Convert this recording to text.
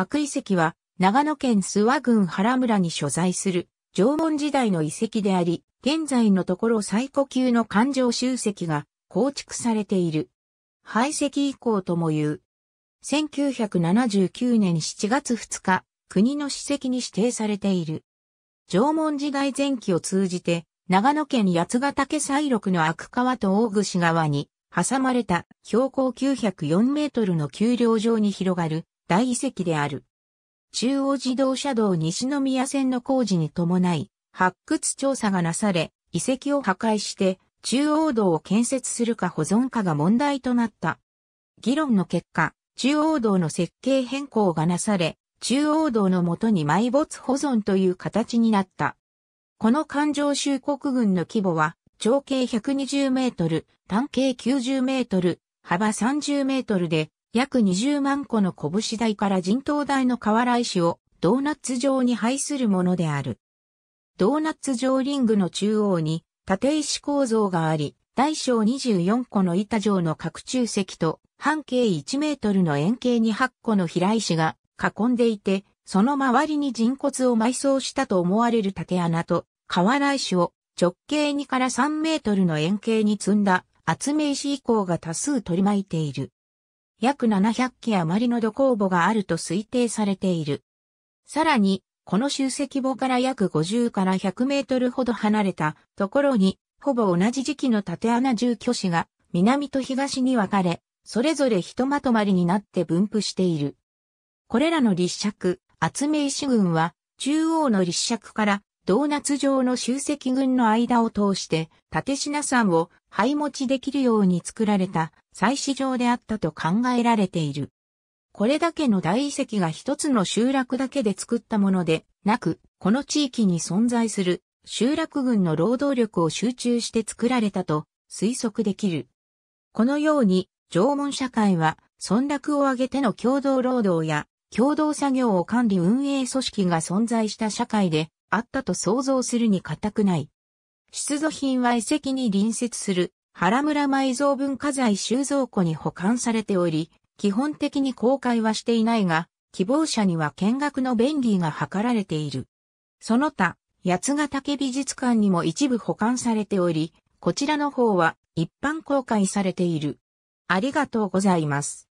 悪遺跡は、長野県諏訪郡原村に所在する、縄文時代の遺跡であり、現在のところ最古級の環状集積が構築されている。排跡遺構とも言う。1979年7月2日、国の史跡に指定されている。縄文時代前期を通じて、長野県八ヶ岳西麓の悪川と大串川に挟まれた標高904メートルの丘陵上に広がる大遺跡である。中央自動車道西宮線の工事に伴い、発掘調査がなされ、遺跡を破壊して中央道を建設するか保存かが問題となった。議論の結果、中央道の設計変更がなされ、中央道のもとに埋没保存という形になった。この環状州国群の規模は、長径120メートル、単径90メートル、幅30メートルで、約20万個の拳台から人頭台の瓦石をドーナツ状に配するものである。ドーナツ状リングの中央に縦石構造があり、大小24個の板状の角柱石と半径1メートルの円形に8個の平石が囲んでいて、その周りに人骨を埋葬したと思われる縦穴と瓦石を直径2から3メートルの円形に積んだ厚め石以降が多数取り巻いている。約700基余りの土工墓があると推定されている。さらに、この集積墓から約50から100メートルほど離れたところに、ほぼ同じ時期の縦穴住居市が南と東に分かれ、それぞれひとまとまりになって分布している。これらの立石、厚め石群は、中央の立石からドーナツ状の集積群の間を通して、縦品山を灰持ちできるように作られた祭祀場であったと考えられている。これだけの大遺跡が一つの集落だけで作ったものでなく、この地域に存在する集落群の労働力を集中して作られたと推測できる。このように、縄文社会は、村落を挙げての共同労働や、共同作業を管理運営組織が存在した社会で、あったと想像するに固くない。出土品は遺跡に隣接する原村埋蔵文化財収蔵庫に保管されており、基本的に公開はしていないが、希望者には見学の便利が図られている。その他、八ヶ岳美術館にも一部保管されており、こちらの方は一般公開されている。ありがとうございます。